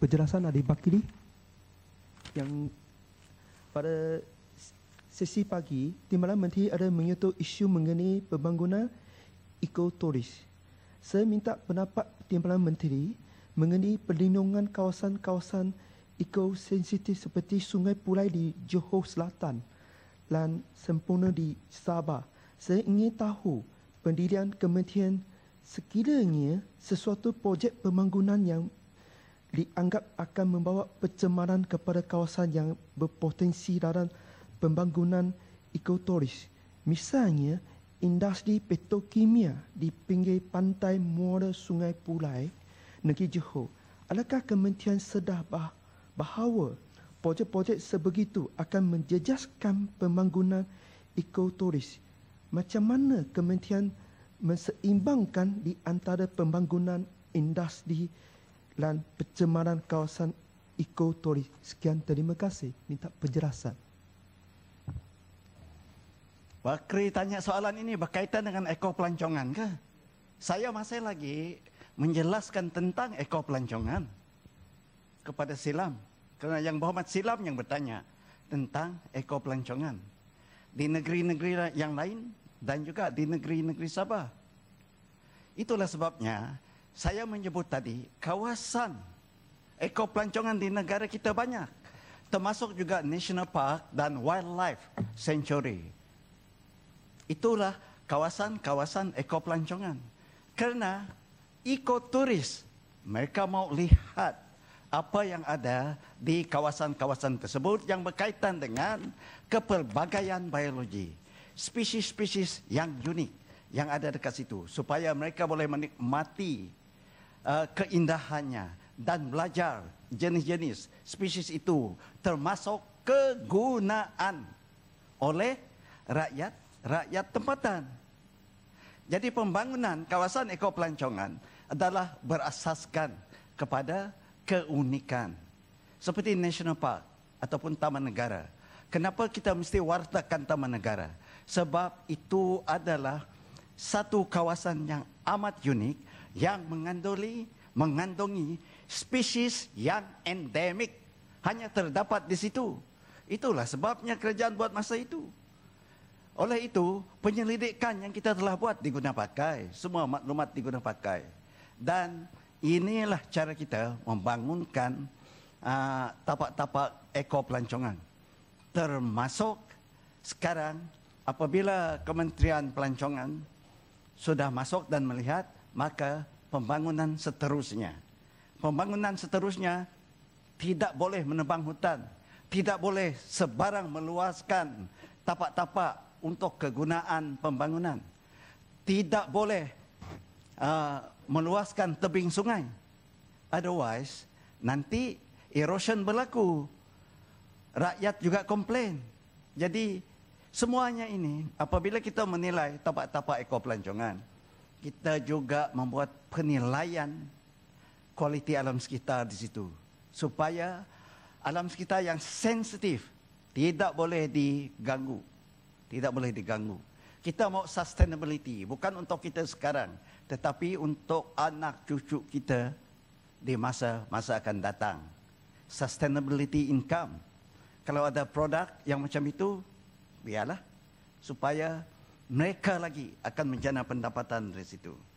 penjelasan Adik Bakili yang pada sesi pagi Timbalan Menteri ada menyentuh isu mengenai pembangunan ekoturis. Saya minta pendapat Timbalan Menteri mengenai perlindungan kawasan-kawasan ekosensitif seperti Sungai Pulai di Johor Selatan dan sempurna di Sabah. Saya ingin tahu pendirian kementerian sekiranya sesuatu projek pembangunan yang dianggap akan membawa pencemaran kepada kawasan yang berpotensi dalam pembangunan ekoturis. Misalnya, industri petrokimia di pinggir pantai muara Sungai Pulai, Negeri Johor. Adakah kementerian sedar bah bahawa projek-projek sebegitu akan menjejaskan pembangunan ekoturis? Macam mana kementerian menseimbangkan di antara pembangunan industri dan pencemaran kawasan ekotori Sekian terima kasih. Minta penjelasan. Bakri tanya soalan ini berkaitan dengan ekor pelancongan ke? Saya masih lagi menjelaskan tentang ekor pelancongan kepada silam. Kerana yang berhormat silam yang bertanya tentang ekor pelancongan. Di negeri-negeri yang lain dan juga di negeri-negeri Sabah. Itulah sebabnya saya menyebut tadi kawasan ekor di negara kita banyak termasuk juga national park dan wildlife sanctuary itulah kawasan-kawasan ekor pelancongan kerana ekoturis mereka mau lihat apa yang ada di kawasan-kawasan tersebut yang berkaitan dengan kepelbagaian biologi spesies-spesies yang unik yang ada dekat situ supaya mereka boleh menikmati Eh, keindahannya dan belajar jenis-jenis spesies itu termasuk kegunaan oleh rakyat rakyat tempatan. Jadi pembangunan kawasan ekopelancongan adalah berasaskan kepada keunikan seperti national park ataupun taman negara. Kenapa kita mesti wartakan taman negara? Sebab itu adalah satu kawasan yang amat unik yang mengandungi mengandungi spesies yang endemik hanya terdapat di situ. Itulah sebabnya kerajaan buat masa itu. Oleh itu, penyelidikan yang kita telah buat diguna pakai. Semua maklumat diguna pakai. Dan inilah cara kita membangunkan ah, tapak-tapak uh, ekor pelancongan. Termasuk sekarang apabila Kementerian Pelancongan sudah masuk dan melihat maka pembangunan seterusnya. Pembangunan seterusnya tidak boleh menebang hutan, tidak boleh sebarang meluaskan tapak-tapak untuk kegunaan pembangunan, tidak boleh uh, meluaskan tebing sungai. Otherwise, nanti erosion berlaku, rakyat juga komplain. Jadi, semuanya ini, apabila kita menilai tapak-tapak ekoplancongan, kita juga membuat penilaian kualiti alam sekitar di situ supaya alam sekitar yang sensitif tidak boleh diganggu tidak boleh diganggu kita mau sustainability bukan untuk kita sekarang tetapi untuk anak cucu kita di masa masa akan datang sustainability income kalau ada produk yang macam itu biarlah supaya mereka lagi akan menjana pendapatan dari situ.